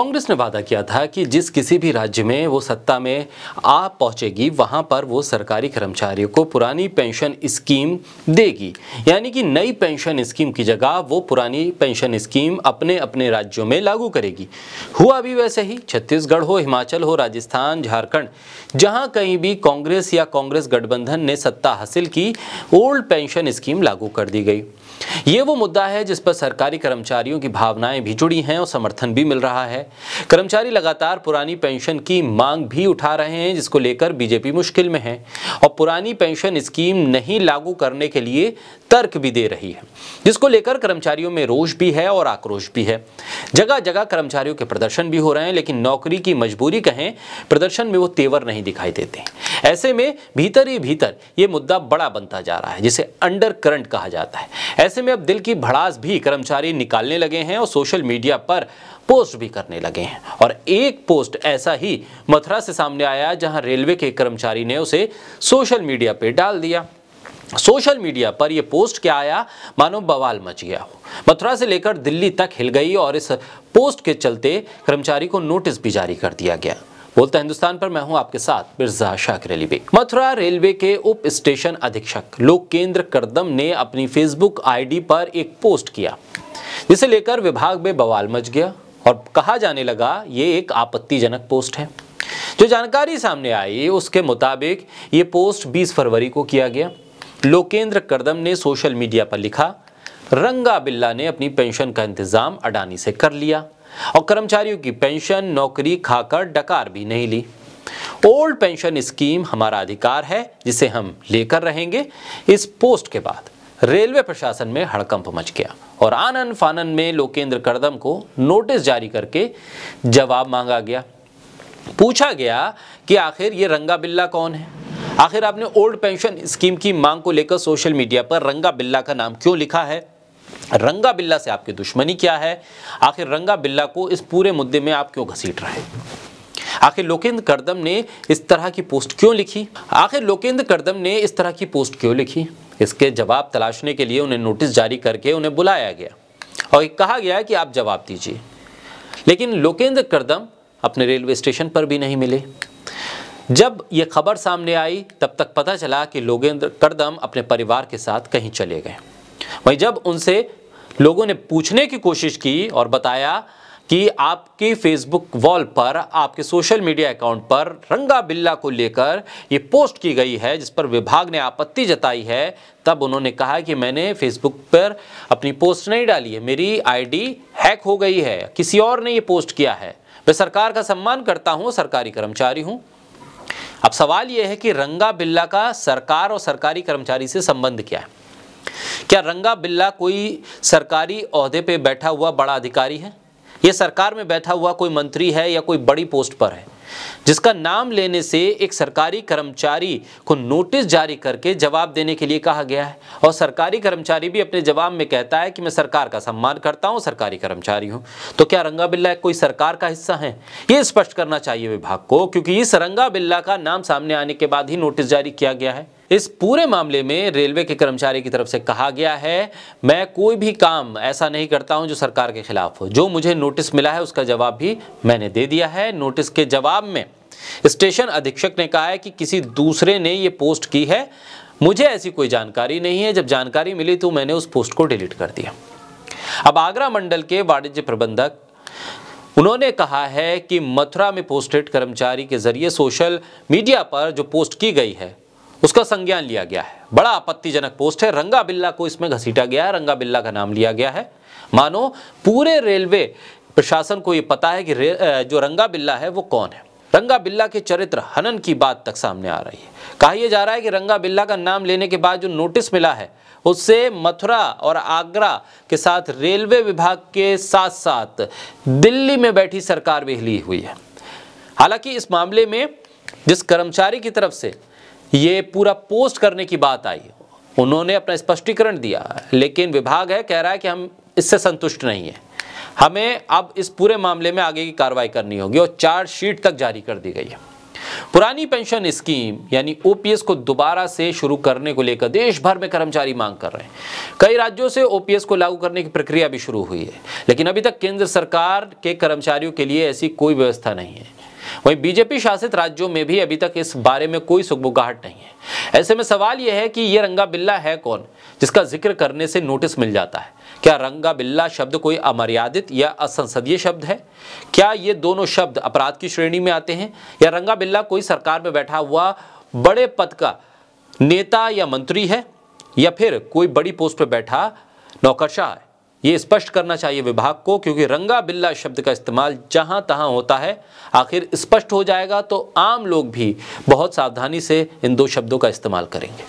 कांग्रेस ने वादा किया था कि जिस किसी भी राज्य में वो सत्ता में आ पहुंचेगी वहां पर वो सरकारी कर्मचारियों को पुरानी पेंशन स्कीम देगी यानी कि नई पेंशन स्कीम की जगह वो पुरानी पेंशन स्कीम अपने अपने राज्यों में लागू करेगी हुआ भी वैसे ही छत्तीसगढ़ हो हिमाचल हो राजस्थान झारखंड जहां कहीं भी कांग्रेस या कांग्रेस गठबंधन ने सत्ता हासिल की ओल्ड पेंशन स्कीम लागू कर दी गई ये वो मुद्दा है जिस पर सरकारी कर्मचारियों की भावनाएं भी जुड़ी हैं और समर्थन भी मिल रहा है कर्मचारी लगातार पुरानी पेंशन की मांग भी उठा रहे हैं जिसको लेकर बीजेपी मुश्किल में है और पुरानी पेंशन स्कीम नहीं लागू करने के लिए तर्क भी दे रही है जिसको लेकर कर्मचारियों में रोष भी है और आक्रोश भी है जगह जगह कर्मचारियों के प्रदर्शन भी हो रहे हैं लेकिन नौकरी की मजबूरी कहें प्रदर्शन में वो तेवर नहीं दिखाई देते ऐसे में भीतर ही भीतर ये मुद्दा बड़ा बनता जा रहा है जिसे अंडर करंट कहा जाता है ऐसे में अब दिल की भड़ास भी कर्मचारी निकालने लगे हैं और सोशल मीडिया पर पोस्ट भी करने लगे हैं और एक पोस्ट ऐसा ही मथुरा से सामने आया जहां रेलवे के कर्मचारी ने उसे सोशल मीडिया पर डाल दिया सोशल मीडिया पर यह पोस्ट क्या आया मानो बवाल मच गया हो मथुरा से लेकर दिल्ली तक हिल गई और इस पोस्ट के चलते कर्मचारी को नोटिस भी जारी कर दिया गया बोलता हिंदुस्तान पर मैं हूं आपके साथ मिर्जा शाकर अली बेग मथुरा रेलवे के उप स्टेशन अधीक्षक लोकेंद्र करदम ने अपनी फेसबुक आईडी पर एक पोस्ट किया जिसे लेकर विभाग में बवाल मच गया और कहा जाने लगा ये एक आपत्तिजनक पोस्ट है जो जानकारी सामने आई उसके मुताबिक ये पोस्ट 20 फरवरी को किया गया लोकेंद्र कर्दम ने सोशल मीडिया पर लिखा रंगा बिल्ला ने अपनी पेंशन का इंतज़ाम अडानी से कर लिया और कर्मचारियों की पेंशन नौकरी खाकर डकार भी नहीं ली ओल्ड पेंशन स्कीम हमारा अधिकार है जिसे हम लेकर रहेंगे इस पोस्ट के बाद रेलवे प्रशासन में हड़कंप मच गया और आनन फानन में लोकेंद्र कर्दम को नोटिस जारी करके जवाब मांगा गया पूछा गया कि आखिर ये रंगा बिल्ला कौन है आखिर आपने ओल्ड पेंशन स्कीम की मांग को लेकर सोशल मीडिया पर रंगा बिल्ला का नाम क्यों लिखा है रंगा बिल्ला से आपकी दुश्मनी क्या है आखिर रंगा बिल्ला को इस पूरे मुद्दे में आप क्यों घसीट रहे आखिर लोकेंद्र कर्दम ने इस तरह की पोस्ट क्यों लिखी आखिर लोकेंद्र कर्दम ने इस तरह की पोस्ट क्यों लिखी इसके जवाब तलाशने के लिए उन्हें नोटिस जारी करके उन्हें बुलाया गया और कहा गया कि आप जवाब दीजिए लेकिन लोकेंद्र करदम अपने रेलवे स्टेशन पर भी नहीं मिले जब ये खबर सामने आई तब तक पता चला कि लोकेंद्र करदम अपने परिवार के साथ कहीं चले गए वहीं जब उनसे लोगों ने पूछने की कोशिश की और बताया कि आपके फेसबुक वॉल पर आपके सोशल मीडिया अकाउंट पर रंगा बिल्ला को लेकर ये पोस्ट की गई है जिस पर विभाग ने आपत्ति जताई है तब उन्होंने कहा कि मैंने फेसबुक पर अपनी पोस्ट नहीं डाली है मेरी आईडी हैक हो गई है किसी और ने ये पोस्ट किया है मैं सरकार का सम्मान करता हूँ सरकारी कर्मचारी हूँ अब सवाल यह है कि रंगा बिल्ला का सरकार और सरकारी कर्मचारी से संबंध क्या है क्या रंगा बिल्ला कोई सरकारी अहदे पर बैठा हुआ बड़ा अधिकारी है ये सरकार में बैठा हुआ कोई मंत्री है या कोई बड़ी पोस्ट पर है जिसका नाम लेने से एक सरकारी कर्मचारी को नोटिस जारी करके जवाब देने के लिए कहा गया है और सरकारी कर्मचारी भी अपने जवाब में कहता है कि मैं सरकार का सम्मान करता हूं सरकारी कर्मचारी हूं तो क्या रंगा बिल्ला कोई सरकार का हिस्सा है यह स्पष्ट करना चाहिए विभाग को क्योंकि इस रंगा बिल्ला का नाम सामने आने के बाद ही नोटिस जारी किया गया है इस पूरे मामले में रेलवे के कर्मचारी की तरफ से कहा गया है मैं कोई भी काम ऐसा नहीं करता हूं जो सरकार के खिलाफ हो जो मुझे नोटिस मिला है उसका जवाब भी मैंने दे दिया है नोटिस के जवाब में स्टेशन अधीक्षक ने कहा है कि किसी दूसरे ने ये पोस्ट की है मुझे ऐसी कोई जानकारी नहीं है जब जानकारी मिली तो मैंने उस पोस्ट को डिलीट कर दिया अब आगरा मंडल के वाणिज्य प्रबंधक उन्होंने कहा है कि मथुरा में पोस्टेड कर्मचारी के जरिए सोशल मीडिया पर जो पोस्ट की गई है उसका संज्ञान लिया गया है बड़ा आपत्तिजनक पोस्ट है रंगा बिल्ला को इसमें घसीटा गया है रंगा बिल्ला का नाम लिया गया है मानो पूरे रेलवे प्रशासन को ये पता है कि जो रंगा बिल्ला है वो कौन है रंगा बिल्ला के चरित्र हनन की बात तक सामने आ रही है कहा यह जा रहा है कि रंगा बिल्ला का नाम लेने के बाद जो नोटिस मिला है उससे मथुरा और आगरा के साथ रेलवे विभाग के साथ साथ दिल्ली में बैठी सरकार भी हिली हुई है हालांकि इस मामले में जिस कर्मचारी की तरफ से ये पूरा पोस्ट करने की बात आई उन्होंने अपना स्पष्टीकरण दिया लेकिन विभाग है कह रहा है कि हम इससे संतुष्ट नहीं है हमें अब इस पूरे मामले में आगे की कार्रवाई करनी होगी और चार्जशीट तक जारी कर दी गई है पुरानी पेंशन स्कीम यानी ओपीएस को दोबारा से शुरू करने को लेकर देश भर में कर्मचारी मांग कर रहे हैं कई राज्यों से ओपीएस को लागू करने की प्रक्रिया भी शुरू हुई है लेकिन अभी तक केंद्र सरकार के कर्मचारियों के लिए ऐसी कोई व्यवस्था नहीं है वहीं बीजेपी शासित राज्यों में भी अभी तक इस बारे में कोई सुखबुगाहट नहीं है ऐसे में सवाल यह है कि यह रंगा बिल्ला है कौन जिसका जिक्र करने से नोटिस मिल जाता है क्या रंगा बिल्ला शब्द कोई अमर्यादित या असंसदीय शब्द है क्या ये दोनों शब्द अपराध की श्रेणी में आते हैं या रंगा बिल्ला कोई सरकार में बैठा हुआ बड़े पद का नेता या मंत्री है या फिर कोई बड़ी पोस्ट पर बैठा नौकरशाह है ये स्पष्ट करना चाहिए विभाग को क्योंकि रंगा बिल्ला शब्द का इस्तेमाल जहाँ तहाँ होता है आखिर स्पष्ट हो जाएगा तो आम लोग भी बहुत सावधानी से इन दो शब्दों का इस्तेमाल करेंगे